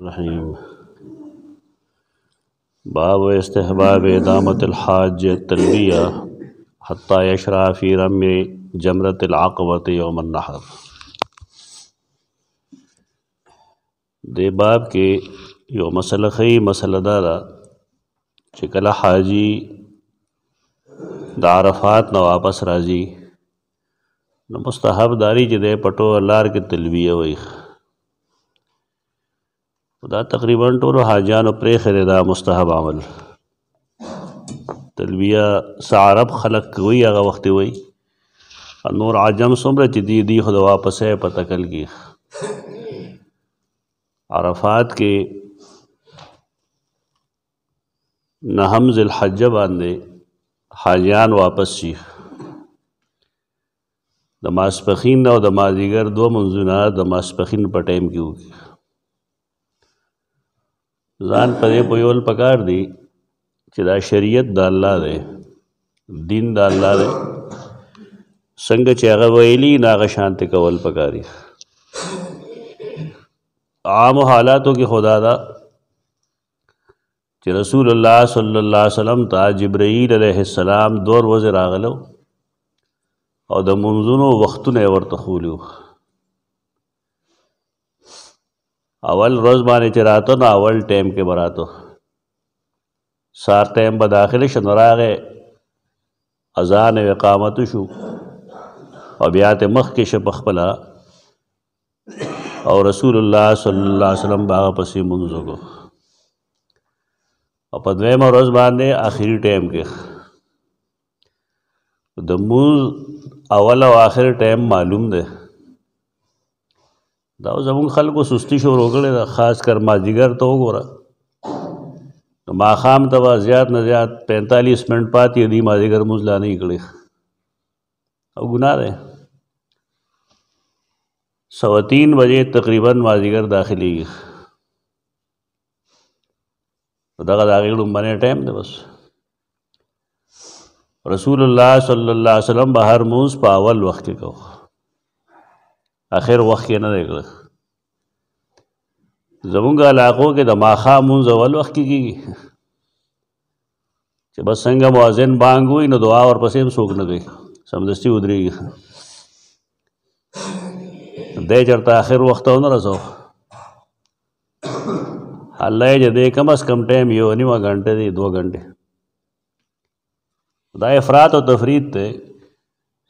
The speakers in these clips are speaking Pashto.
الرحیم باب استحباب ادامت الحاج تلبیہ حتی یشرع فی رم جمرت العقبت یوم النحر دے باب کې یو مسله خی مسله دارا چې کله حاجی د عرفات نو واپس راځي نو مستحب داری چې د پټو لار کې تلبیه وایي دا تقریبا ټولو حاجانو پرې خره دا مستحب عمل تلبیه سعرب خلق کوي هغه وخت وي نور عجم څومره چې دی دی خو د واپسې په تکل کې عرفات کې نهم ذل حج باندې حاجیان واپس شي د ماسپخین او د مازیګر دوه منځونه د ماسپخین په ټیم کې وکړي ځان په دې پویول پکار دی چې دا شریعت د الله دی دین د الله دی څنګه چې هغه ویلي ناغه شانته کول پکاري عام حالاتو کې خدا دا چې رسول الله صلی الله علیه وسلم ته جبرئیل علیه السلام دور وزر راغلو او د منځونو وختونه ورته خولو اول ورځ باندې چې راتو نو اول ټیم کې براتو سار ټیم به داخل شنو راغې اذان او اقامت شو او بیا ته مخ کې شپ خپل او رسول الله صلی الله علیه وسلم باغ پسې منځو کو او په دویم ورځ باندې اخیری ټیم کې د موز اول او اخر ټیم معلوم دی دا زمونږ خلکو سستی شروع کړې ده خاص کر مازدیګر ته وګوره نو ماښام ته به زیات نه زیات پینتالیس منټ پاتې دي مازدیګر مونځ لا نه کړې او ګناه دی سوه تین بجې تقریبا مازدیګر داخلېږي دغه د هغې لومبنی ټایم دی بس رسول الله صلی الله علیه وسلم به هر مونځ په اول وخت کې کوه اخر وخت کې نه دی زمونږ علاقو کې د ماخا مونځ اول وخت کې کیږي چې بس څنګه مؤذن بانګ وي نو دعا ورپسې هم څوک نه کوي سمدستي ودرېږي دی چېرته اخر وخت ته ونه رسو الله یې دې کم از کم ټایم یو نیمه غنټه دی دوه غنټه دا افراط او تفرید ته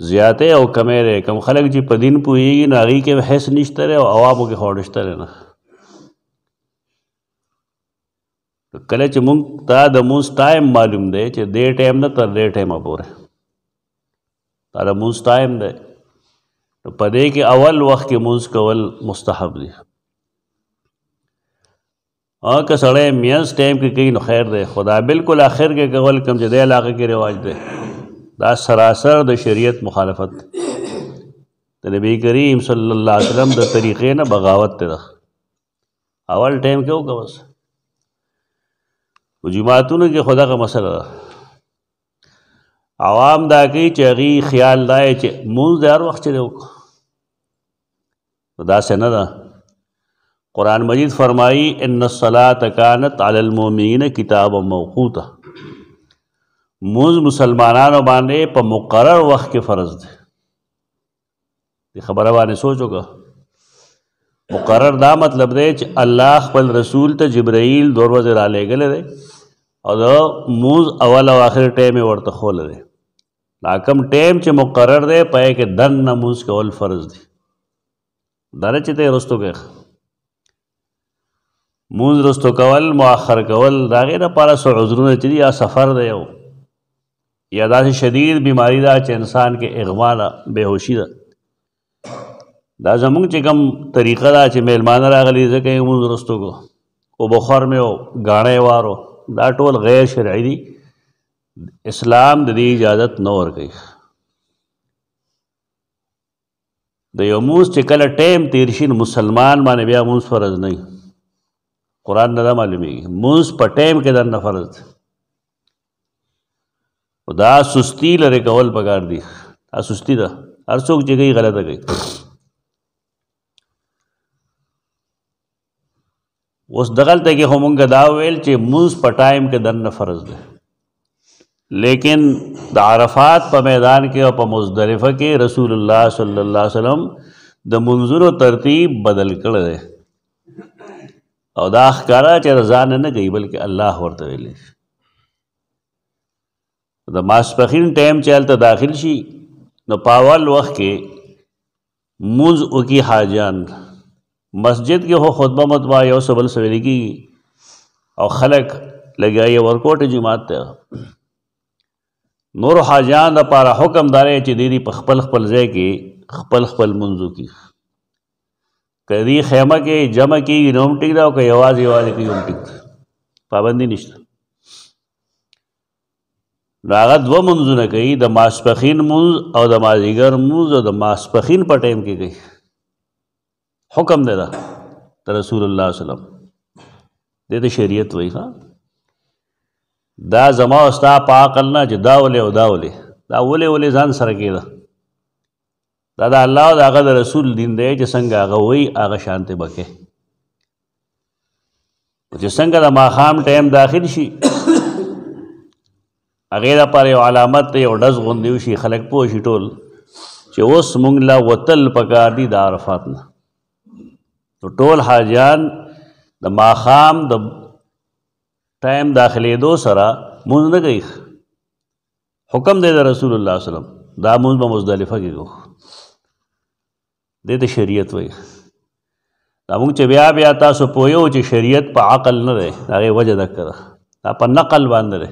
زیاته او کمې رې کم خلک چې په دین پوهیږي نو هغې کې حیث نشته دی او عوامو کې خو نشته دی نه کله چې مونږ تا د مونځ ټایم معلوم دی چې دې ټایم نه تر دې ټایمه پورې تا د مونځ ټایم دی نو په دې کې اول وخت کې مونځ کول مستحب دی او که سړی میانس ټایم کې کوي نو خیر دی خدا بالکل آخر کې کول کم چې دې علاقه کې رواج دی دا سراسر د شریعت مخالفت د نبی کریم صلی الله علیه وسلم د طریقې نه بغاوت ته اول ټیم کې وکړه بس وجماعتونو کې خدا کا مسله ده عوام دا کوي چې هغې خیال دا چې مونځ د هر وخت چې دی وکړه داسې نه ده قرآن مجید فرمایي ان الصلاة کانت علی المؤمنین کتابا موقوته موز مسلمانانو باندې په مقرر وخت کې فرض دی دی خبره باندې سوچوګه مقرر دا مطلب دی چې الله خپل رسول ته جبرائیل دور ورځې را لېږلی دی او دا موز اول او آخر ټایم یې ورته خوله دی دا کم ټایم چې مقرر دی په کې دن نه موز کول فرض دی دا نه چې ته رستو کې مونځ رستو کول مؤخر کول دا غیر لپاره څو عذرونه چې یا سفر دی او یا داسې شدید بیماری ده چې انسان کې اغوا ده بېهوشي ده دا زمونږ چې کوم طریقه ده چې میلمانه راغلي ځکه یې مونږ رستو کو او بخار مې او غاڼې وارو دا ټول غیر شرعي دي اسلام د دې اجازت نه ورکوي د یو موس چې کله ټیم تیر شي مسلمان باندې بیا مونږ فرض نه قرآن نه دا معلومیږي مونږ په ټیم کې در نه فرض دی دا سستی لري کول پکار دي دا سستی ده هر څوک چې کوي غلطه کوي اوس دغلته کې همونګه دا ویل چې موز په ټایم کې دنه فرض ده لیکن د عرفات په میدان کې او په مزدلفه کې رسول الله صلی الله علیه وسلم د منظور ترتیب بدل کړ دی او دا ښکارا چې رضا نه نه کوي بلکې الله ورته ویلی د ماسپخین ټایم چې هلته داخل شي نو پاول وخت کې مونز او کی حاجان مسجد کې هو خطبه متوا یو سبل سویل کی او خلق لګایي ورکوټ جماعت ته نور حاجان د پاره حکم دارې چې دیری په خپل خپل ځای کې خپل خپل منځو کې کدی خیمه کې جمع کې نوم ټیک دا او که یوازې یوازې کې نوم ټیک پابندي نشته نو هغه دوه منځونه کوي د ماسپخین منځ او د مازیګر منځ او د ماسپخین په ټیم کې کوي حکم دی دا د رسول الله صلی الله علیه وسلم د دې شریعت وایي ها دا زما استا په عقل نه چې دا ولې او دا ولې دا ولې ولې ځان سره کېده دا د الله او د هغه د رسول دین دی چې څنګه هغه وایي هغه شانته بکې چې څنګه د ماخام ټایم داخل شي هغه د پاره یو علامت یو ډز غوندي شي خلک پوه شي ټول چې اوس مونږ لا وتل پکار دي د عرفات نه نو ټول حاجان د ماخام د ټایم داخلې دو سره مونږ نه کوي حکم دی د رسول الله صلی الله علیه وسلم دا مونږ به مزدلفه کې کو د دې شریعت وایي دا مونږ چې بیا بیا تاسو پوهیو چې شریعت په عقل نه دی هغه وجه ده کړه دا په نقل باندې دی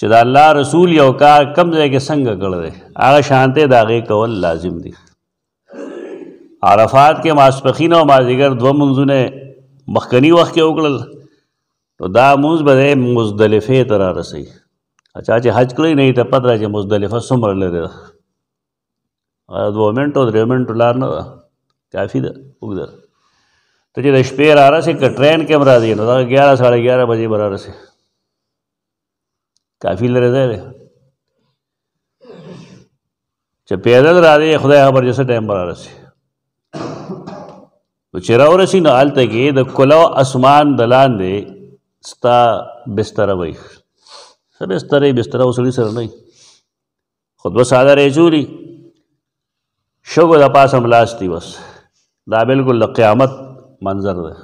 چې دا الله رسول یو کار کم ځای کې څنګه کړ دی هغه شانته د هغې کول لازم دي عرفات کې ماسپخین او مازیګر دوه منځونه مخکنی وخت کې وکړل نو دا مونځ به مزدلفې ته را رسي اچھا چې حج کړی نه ته پته راځي مزدلفه څومره لري ده دوه منټو درې منټو لار نه ده کافي ده اوږده ته چې د شپې را رسې که ټرین کې هم راځي نو دا ګیاره ساړه ګیاره بجې به را رسې کافی لرې ځای دی چې پیدل را دی خدای خبر جسه ټایم به رارسي نو چې راورسي نو هلته کې د کلو اسمان د لاندې ستا بستره وی څه بسترې بستره او سړي سره نه وي خو دوه ساده ریجولي شګو د پاسه هم لاس دی بس دا بالکل د قیامت منظر دی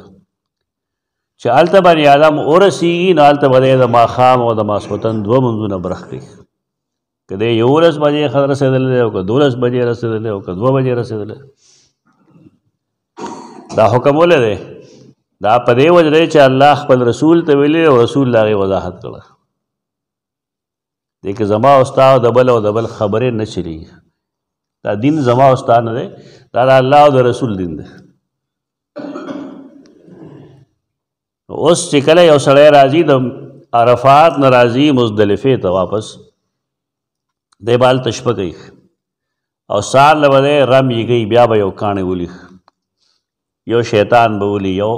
چې الته باندې عالم اورسیږي نه الته باندې د ماخام او د ماسوتن دوه منځونه برخ کوي کله یو ورځ باندې خبر رسیدل او کله دولس بجې رسیدل او کله دوه بجې رسیدل دا حکم ولې دی دا په دې وجه دی چې الله خپل رسول ته ویلي او رسول الله وضاحت کړه دې کې زما استاد دبل او دبل خبره نشري دا دین زما استاد نه دی دا الله او د رسول دین دی اوس چې کله یو سړی راځي د عرفات ناراضي مزدلفه ته واپس د بال تشپ کوي او سال لوده رم یږي بیا به یو کانه ولي یو شیطان به ولي یو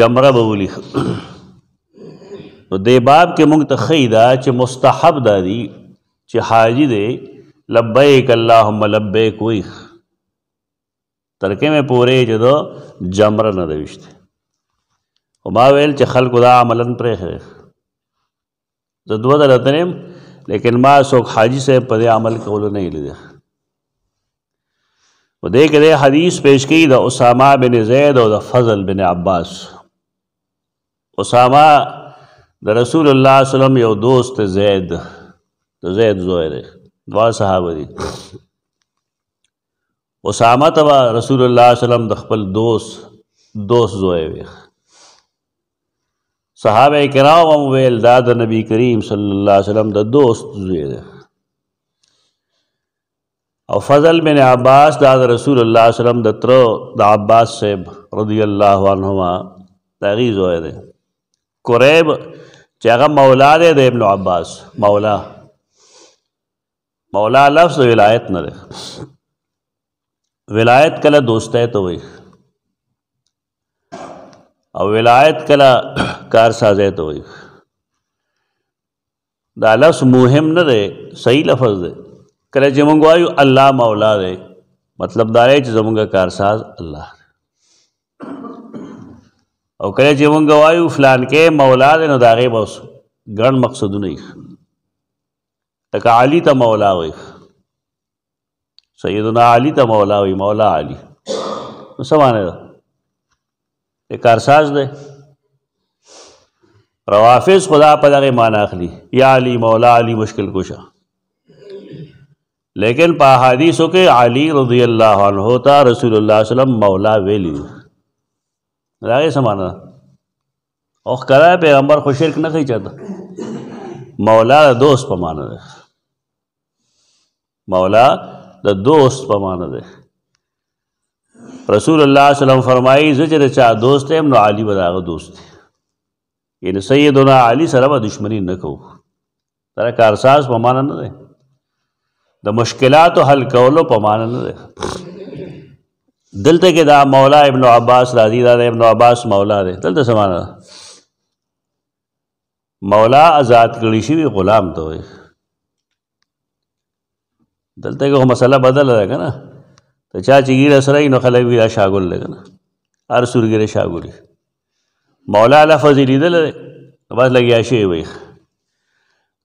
جمره به ولي نو د باب کې موږ ته خیدا چې مستحب دادي چې حاجی دی لبیک اللهم لبیک ویخ ترکه مې پورې چې دو جمره نه دويشته او ما ویل چې خلکو دا عملن پرې زه دوه ځله تلم لیکن ما څوک حاجي صاحب په دې عمل کولو نه لیدل و دې کې د حدیث پیش کړي د اسامه بن زید او د فضل بن عباس اسامه د رسول الله صلی الله علیه وسلم یو دوست زید د زید زوی دی دوه صحابه دي اسامه تبا رسول الله وسلم د خپل دوست دوست زوی وي صحابه کرام هم ویل دا د نبی کریم صلی الله علیه وسلم د دوست زوی دی او فضل بن عباس دا د رسول الله صلی الله علیه وسلم د تر د عباس صاحب رضی الله عنهما تغی زوی دی قریب چې هغه مولا دی د ابن عباس مولا مولا لفظ ولایت نه دی ولایت کله دوستۍ ته وایي او ولایت کله کار سازي ته وایي دا لفظ مهم نه دی صحیح لفظ دی کله چې موږ وایو الله مولا دی مطلب دا دی چې زموږ کارساز الله او کله چې موږ وایو فلان کې مولا دی نو دا غي بوس ګڼ مقصدونه یې تک علی ته مولا وایي سیدنا علی تا مولا وی مولا علی نو سمانے دا ایک کارساز دے روافظ خدا پدا غی مانا اخلی یا علی مولا علی مشکل کشا لیکن پا حدیثوں کے علی رضی اللہ عنہ ہوتا رسول اللہ صلی اللہ علیہ وسلم مولا ویلی راگے سمانے دا اوخ کرا ہے پیغمبر خوش شرک نہ کھی چاہتا مولا دوست پا مانا دے مولا د دوست په معنی ده رسول الله صلی الله علیه وسلم فرمایي زجر چا دوست هم نو علی بداغه دوست یعنی سیدنا علی سره به دشمنی نکو دا کارساز په معنی نه ده د مشکلات حل کولو په معنی نه ده دلته کې دا مولا ابن عباس رضی الله عنه ابن عباس مولا ده دلته سمانه مولا آزاد کړی شوی غلام ته وي دلته کې مسله بدل ده کنه ته چا چې ګیره سره نو خلک وی دا شاګل ده کنه هر سورګره شاګوري مولا لفظ لیدل بس لګیا شی وي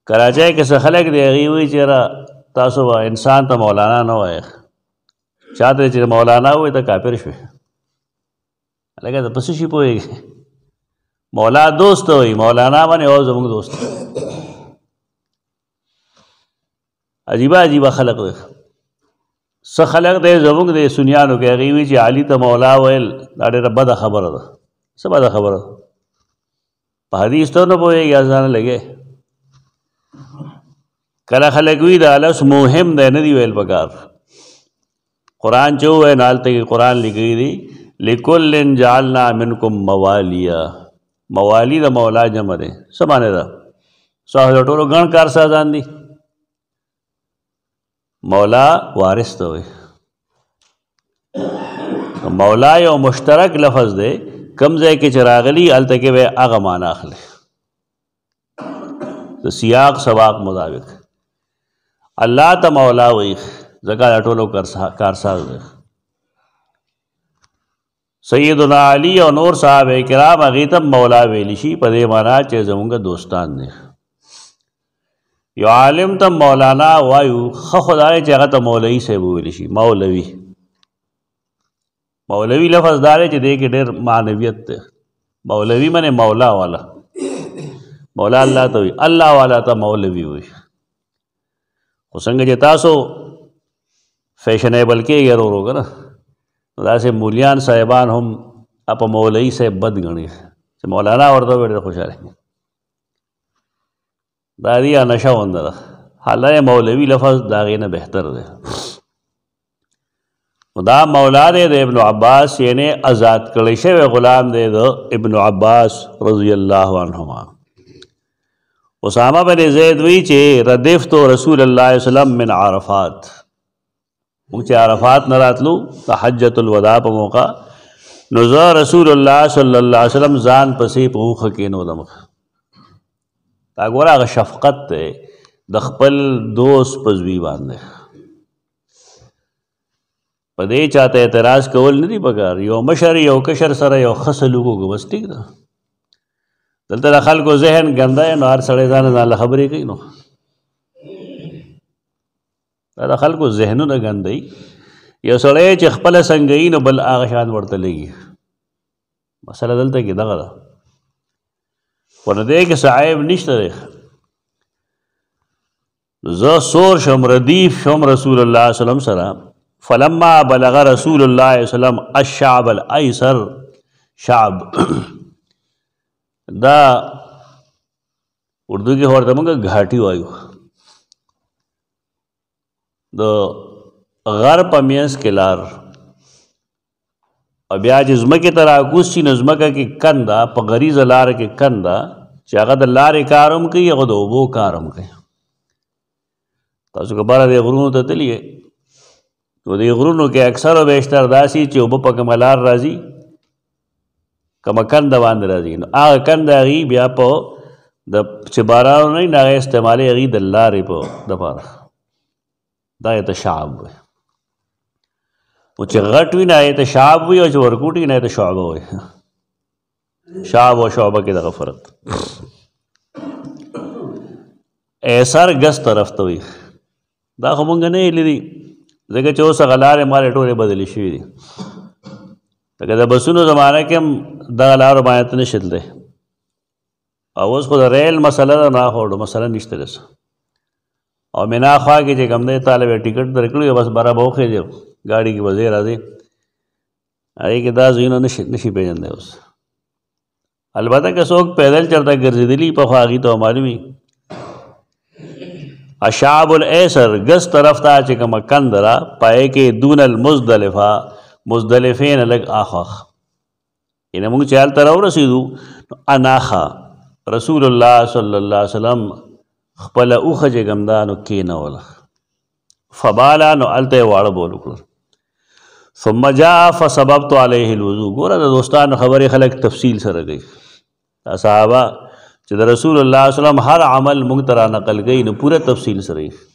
کراچۍ کې څه خلک دی هغه وی چې را تاسو انسان ته مولانا نه وای چاته چې مولانا وای ته کافر شوی لکه د پسې شي پوهیږي مولا دوست وای مولانا باندې او زموږ دوست عجیبه عجیبه خلق وي څه خلق دی زموږ د سنیانو کې هغې وي چې علي ته مولا ویل دا ډېره بده خبره ده څه بده خبره ده په حدیث ته نه پوهېږي ځان لګې کله خلک وي دا لس مهم دی نه دی ویل پکار قرآن چې ووایي نو هلته کې قرآن لیکلی دی لکل جعلنا منکم موالیه موالی د مولا جمع دی څه معنی ده څو ټولو ګڼ کار سازان دي مولا وارث وارست مولا یو مشترک لفظ دے زے کے چراغلی الط کے تو سیاق سواق مطابق اللہ تا مولا ویق ذکا اٹولو کرسا کارسا سید سیدنا علی و نور صاحب کرام اگیتم مولا وشی پدے مارا چیز دوستان نے یو عالم ته مولانا وایو خ خدای چې هغه ته مولوی صاحب ویل شي مولوی مولوی لفظ دار چې دې کې ډېر معنویت ته مولوی منه مولا والا مولا الله ته وی الله والا ته مولوی وی خو څنګه چې تاسو فیشنیبل کې یې ورو کنه دا سه مولیان صاحبان هم اپ مولوی صاحب بد غني چې مولانا ورته ډېر خوشاله دا ریا نشه غوندې ده حالا مولوي لفظ د هغې نه بهتر دی دا مولا دی د ابن عباس یعنی آزاد کړی شوی غلام دی د ابن عباس رضی الله عنهما اسامه بن زید وی چې ردفت رسول الله صلی الله علیه وسلم من عرفات موږ چې عرفات نه راتلو د حجۃ الوداع په موقع نو رسول الله صلی الله علیه وسلم ځان پسې په وخه کې نو دمخ دا ګوره هغه شفقت دی د خپل دوست په زوی باندې په دې چاته اعتراض کول نه دی پکار یو مشر یو کشر سره یو خصلو کو بس ټیک ده دلته د خلکو ذهن ګنده نو هر سړی ځان ځان خبرې کوي نو دا د خلکو ذهنونه ګنده یو سړی چې خپل څنګه نو بل هغه شان ورته لګي مسله دلته کې دغه ده ونه دې کې صعيب نشته دی زه سور شم ردیف شم رسول الله صلی الله علیه وسلم سره فلما بلغ رسول الله صلی الله علیه وسلم الشعب الايسر شعب دا اردو کې ورته موږ غاټي وایو د غر پمینس کې لار او بیا چې ځمکې ته راکوز شي نو ځمکه کې کنده په غریزه لار کې کنده چې هغه د لارې کار هم کوي هغه د اوبو کار هم کوي تاسو که باره دې غرونو ته تللی نو دې غرونو کې اکثر او بیشتر داسي چې اوبه په کومه لار راځي کما کند باندې راځي نو هغه کند هغه بیا په د چې بارانو نه نه استعمالي هغه د لارې په د پاره دا ته شعب وي او چې غټ وي نه ته شعب وي او چې ورکوټ وي نه ته شعبه وي شعب او شعبه کې دغه فرق ایسار ګس طرف ته وي دا خو مونږ نه لیدي ځکه چې اوس غلارې مالې ټولې بدلې شوې دي لکه د بسونو زمانه کې هم دغه لارو باندې ته نه شتلې او اوس خو د ریل مسله ده نه هوډو مسله نشته رس او مینا خوا کې چې کوم دی طالب ټیکټ درکړی بس برابر وخې دی ګاډي کې وزې راځي هغې کې دا ځایونه نشي نشي پېژندی اوس البته که څوک پیدل چرته ګرځېدلي پخوا هغې ته معلوم وي اشعاب الایسر ګس طرف ته چې کومه کنده ده پای کې دون المزدلفه مزدلفین لږ آخ یعنې موږ چې هلته راورسېدو نو اناخه رسول الله صلی الله علیه وسلم خپله اوخه چې ګم ده نو کېنوله فبالا نو هلته یې واړه بول وکړل ثم جاء فسببت عليه الوضوء ګوره د دوستانو خبرې خلک تفصیل سره کوي صحابه چې د رسول الله صلی الله هر عمل موږ ترا نقل کوي نو پوره تفصیل سره یې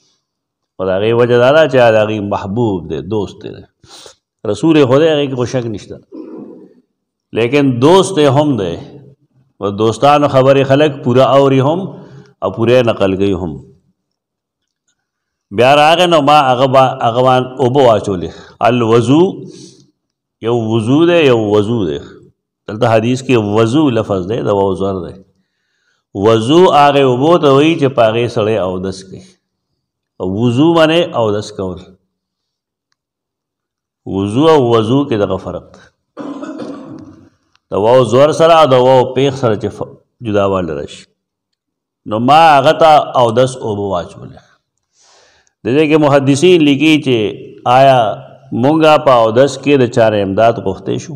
او دا غي وجه دا چې دا غي محبوب دی دوست دی رسول خدای هغه کې شک نشته لیکن دوست هم دی او دوستانو خبرې خلک پوره اوري هم او پوره نقل کوي هم بیا راغه نو ما هغه هغه او بو واچولې الوضو یو وضو دی یو وضو دی دلته حدیث کې وضو لفظ دی د وضو دی وضو هغه او بو ته وایي چې پاغه سړی او دس کې وضو باندې او دس کول وضو او وضو کې دغه فرق ده د واو زور سره د واو پیغ سره چې جدا والي راشي نو ما هغه ته او دس او بو واچولې د دې کې محدثین لیکي چې آیا مونږه په اودس کې د چاره امداد غوښته شو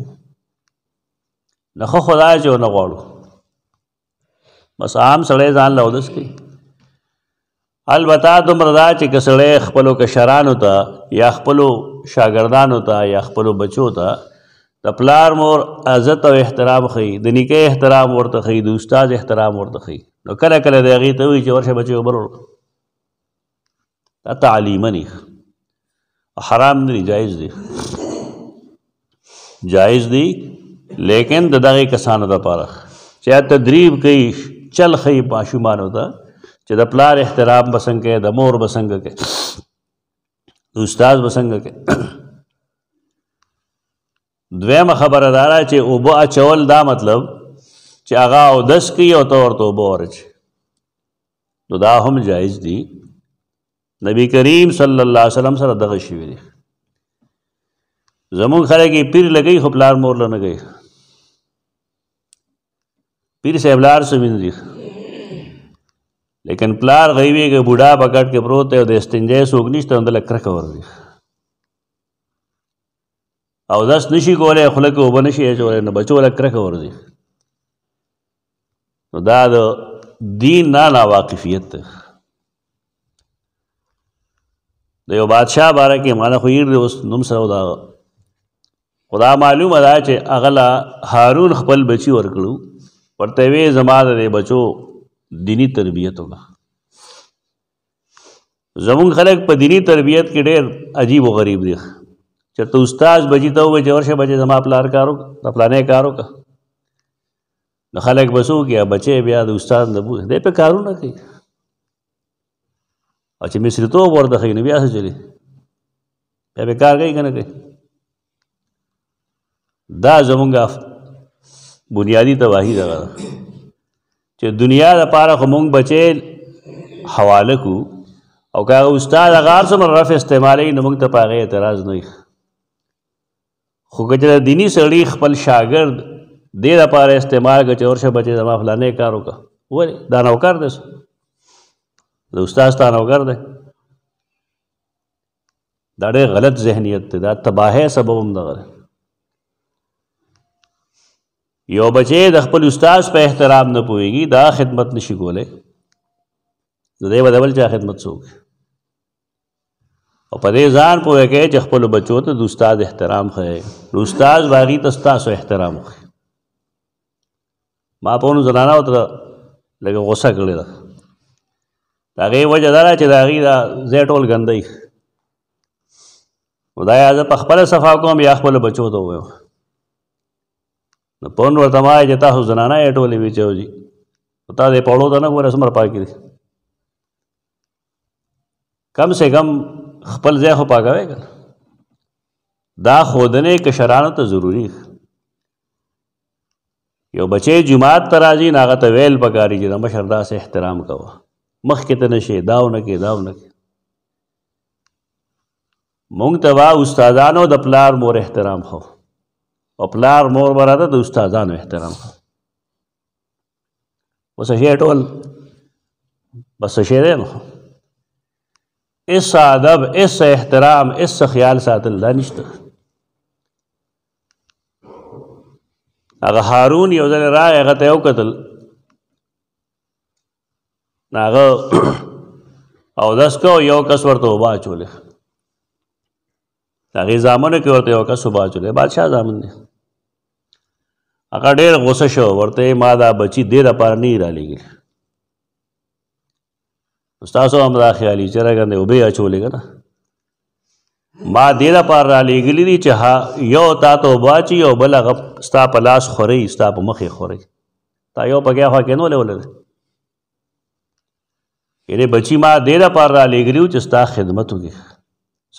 نخو خدای جو نه غواړو بس عام سړی ځان له اودس کوي البته دومره دا چې کسړی خپلو کشرانو ته یا خپلو شاګردانو ته یا خپلو بچو ته د پلار مور عزت او احترام خي د نیکه احترام ورته خي د استاد احترام ورته خي نو کله کله د هغې ته وي چې ورشه بچي وبرو دا تعلیما دی حرام نه جایز دی جایز دی لیکن د دغه کسانو لپاره چې تدریب کوي چل خی پاشومان وتا چې د پلار احترام بسنګ کې د مور بسنګ کې د استاد بسنګ کې دویمه خبره دارا چې او بو اچول دا مطلب چې هغه او دس کې او تور تو بورچ نو دا هم جایز دی نبی کریم صلی الله علیه وسلم سره دغه شی ویل زمون خلک پیر لګی خو پلار مور لنه گئی پیر صاحب لار سمین دي لیکن پلار غیبی کې بوډا پکټ کې پروت دی او د استنجا سوګنیشته اندل کرکه ور دي او داس نشي کولای خلک وب نشي اچول نه بچو لک کرکه ور دي نو دا د دین نه نا واقفیت ده د یو بادشاہ باره کې معنا خو یې اوس نوم سره دا خدا معلومه ده چې اغلا هارون خپل بچی ورکړو ورته وی زما د بچو دینی تربیت وکړه زمون خلک په دینی تربیت کې ډېر عجیب او غریب دي چې ته استاد بچی ته وې ورشه بچی زما پلار کارو پلانې کارو کا خلک بسو کې بچي بیا د استاد نه بو دې په کارونه کوي او چې مصریتوب ورته ښیي نو بیا څه چلي بیا به کار کوي که نه کوي دا زمونږ بنیادی تباهي دغه ده چې دنیا دپاره خو مونږ بچی حواله کو او که هغه استاد هغه هر څومره رف استعمالوي نو موږ ته په هغې اعتراض نه خو که چېرته دیني سړي خپل شاګرد دې دپاره استعمال کړه چې ورشه بچی زما فلانې کار وکړه ولې دا نوکر دی د استاد ستانوګر دی دا ډېر غلط ذهنیت دی دا تباهه سبب هم دغه یو بچې د خپل استاد په احترام نه پويږي دا خدمت نشي کولای د دې بدل چا خدمت څوک او په دې ځان پوهه کې چې خپل بچو ته د استاد احترام خې نو استاد واغی تستا سو احترام خې ما په نو زنانه وته لکه غوسه کړی ده دا غي وجه دا چې دا غي دا زیټول غندای خدای از په خپل صفا کوم یا خپل بچو ته وایو نو پون ورته ما چې تاسو زنانه ایټولې ویچو جی پتا دې پړو ته نه ګور اسمر پاکې کم سے کم خپل ځای خو پاکوي کنه دا خودنه کشرانو ته ضروری یو بچی جماعت تراځي ناغه ته ویل پکاري چې د مشر داسې احترام کوه مخکې ته نشي داو نه کې داو نه کې مونږ ته وا استادانو د پلار مور احترام خو او پلار مور براته د استادانو احترام خو اوس هي ټول بس شي ده نو اس ادب اس احترام اس خیال ساتل دا نشته هغه هارون یو ځل راغی هغه ته وکتل ناغه او داس کو یو کس ورته وبا چولې هغه زامن کې ورته یو کس وبا چولې بادشاہ زامن دی هغه ډېر غوسه شو ورته ما دا بچی دې د پاره نه را لګل تاسو هم دا خیالي چې راګنده وبې اچولې کنه ما دې لپاره را لېږلي دي چې ها یو تا ته باچي او بل هغه ستا په لاس خوري ستا په مخې خوري تا یو په کې هغه کې نو لولل یعنی بچی ما دې لپاره را لېږلي وو چې ستا خدمت وکړي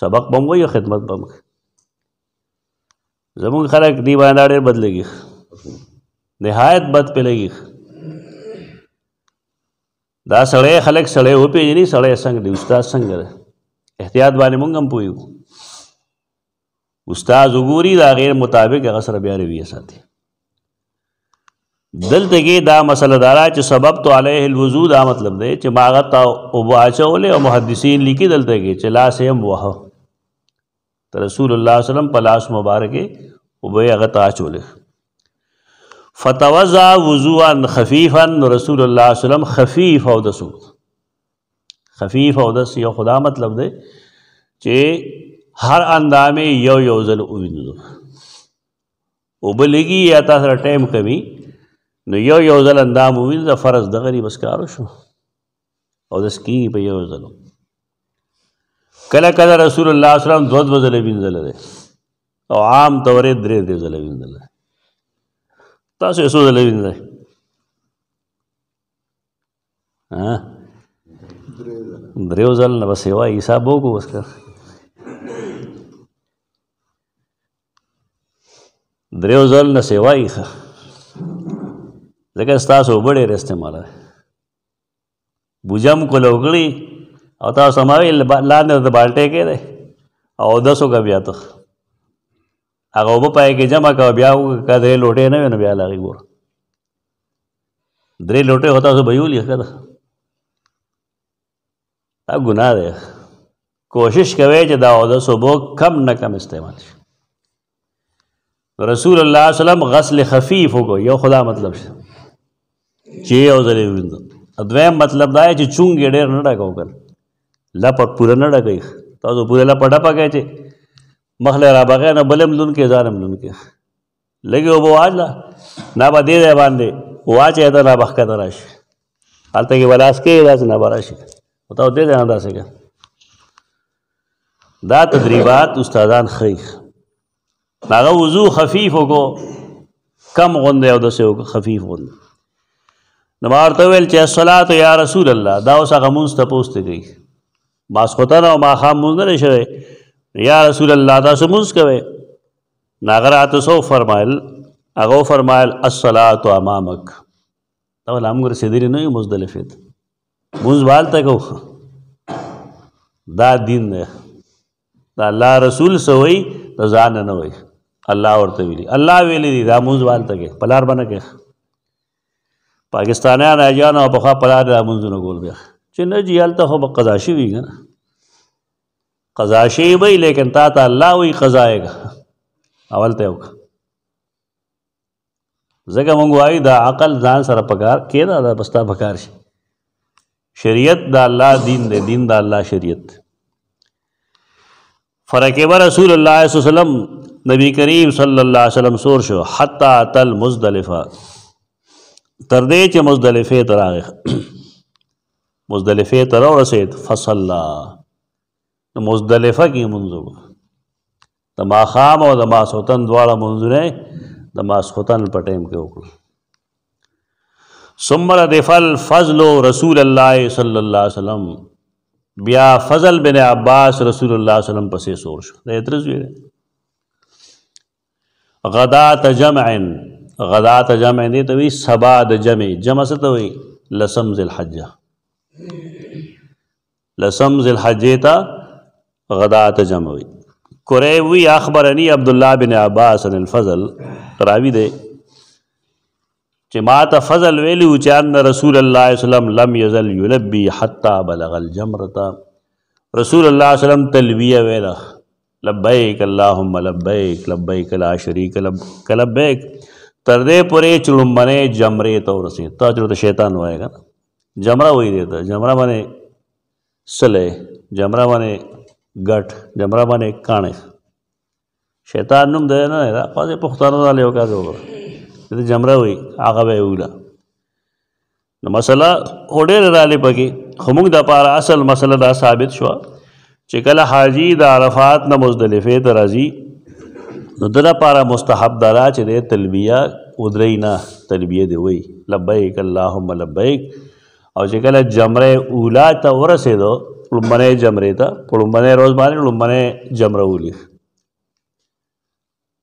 سبق به هم وایي خدمت به هم زموږ خلک دې باندې ډېر بدلېږي نهایت بد پېلېږي دا سړی خلک سړی وپېژني سړی څنګه دی استاد څنګه دی احتیاط باندې موږ هم پوهېږو استاد وګوري د هغې مطابق هغه سره بیا رویه ساتي دلته کې دا مسله دارا چې سبب تو علیه الوضو دا مطلب دی چې ماغت او باچول او محدثین لیکي دلته کې چې لاس هم وه ته رسول الله صلی الله علیه وسلم په لاس مبارک او به هغه تاچول فتوزا وضوءا خفيفا رسول الله صلی الله علیه وسلم خفيف او دسو خفيف او دس یو خدا مطلب دی چې هر اندامه یو یو ځل او وینځو او بلګي یا تاسو ټایم کمی نو یو یو ځل اندام ووینځه فرض دغه دی بس کارو شو او دس کېږي په یو ځل کله کله رسول الله صلی الله علیه وسلم دوه دوه ځله وینځل دی او عام طورې درې درې ځله وینځل دی تاسو یې څو ځله وینځئ ها دریو ځل نه بس یوه حساب وکړو بس کار دریو ځل نه سیوا یې ځکه ستاسو اوبه ډېر استعماله بوجه مو کوله وکړي او تاسو ما ویل لاندې د بالټۍ کې دی او اودس وکړه بیا ته هغه اوبه پای کې جمع کوه بیا که درې لوټې نه وي نو بیا لاغې ګوره درې لوټې هو تاسو به یولي ښه ده دا ګناه دی کوشش کوئ چې دا اودس اوبو کم نه کم استعمال شي رسول الله صلی الله علیه وسلم غسل خفیف وکړو یو خدا مطلب شه چې یو ځلې ووینځه دویم مطلب دا دی چې چونګې ډېر نه ډکو کړل لپټ پوره نه ډکوي تاسو پوره لپټ ډپکئ چې مخله را بغې نه بلم لونکې ځانم لونکې لګي وبو واجلا نه به دې باندې واچې دا نه بخکته راشي حالته کې ولاس کې داس نه براشي وتاو دې نه داسې کې دا تدریبات استادان خیخ هغه وضو خفیف وکړو کم غونډه او دسه وکړو خفیف غونډه نو ما ورته ویل چې الصلاه یا رسول الله دا اوس هغه مونږ ته پوښتنه کوي ما سخوتن او ما خام مونږ نه شوی یا رسول الله دا څه مونږ کوي ناغرات سو فرمایل هغه فرمایل الصلاه امامک دا ول موږ رسیدلی نه یو مزدلفه مونږ والته کو دا دین دی دا الله رسول سوئی د ځان نه وای الله ورته ویلي الله ویلي دا مونږ والته کې پلار بنه کې پاکستانیان ایجان او پخوا پلار را منځونه ګول بیا چې نه جی هلته خو به قضا شوي که نه قضا شوي به لیکن تا ته الله وایي قضا یې اول ته یې وکړه ځکه موږ وایو دا عقل ځان سره پکار کېده دا بستا پکار شي شریعت دا الله دین دی دین دا الله شریعت فرکب رسول الله صلی الله علیه وسلم نبی کریم صلی الله علیه وسلم سور شو حتا تل مزدلفه تر دې چې مزدلفه ته راغی مزدلفه ته راورسید فصلا نو مزدلفه کې منځو د ماخام او د ماسوتن دواړه منځونه د ماسوتن په ټیم کې وکړو ثم ردفل فضل رسول الله صلی الله علیه وسلم بیا فضل بن عباس رسول الله صلی الله علیه وسلم پسې سور شو دا اترز ویل غدا تجمعن غدات جمع دی تو سباد جمع جمع سے تو لسم ذی الحجہ لسم ذی الحجہ تا غدات جمع ہوئی قریوی اخبرنی عبداللہ بن عباس ان الفضل راوی دے چمات فضل ویلی اچاند رسول اللہ علیہ وسلم لم یزل یلبی حتی بلغ الجمرتا رسول اللہ علیہ وسلم تلویہ ویلہ لبیک اللہم لبیک لبیک لا شریک لبیک تر دې پورې چې لومبنې جمرې ته ورسېد تا چې ورته شیطان وایې که نه جمره وایي دی ته جمره باندې سلې جمره باندې ګټ جمره باندې کاڼې شیطان نوم دی نه دا خواځې پښتانه رالی وکړه وکړه دته جمره وایي هغه به ویله نو مسله خو ډېره رالې پکې خو موږ دپاره اصل مسله دا ثابت شوه چې کله حاجي د عرفات نه مزدلفې ته راځي نو دنا پارا مستحب دارا چې د تلبیه ودرې نه تلبیه دی وی لبیک اللهم لبیک او چې کله جمره اولا ته ورسېدو لمنه جمره ته لمنه روز باندې لمنه جمره اولی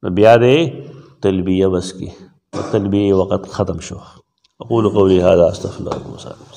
نو بیا دې تلبیه بس کی تلبیه وقت ختم شو اقول قولي هذا استغفر الله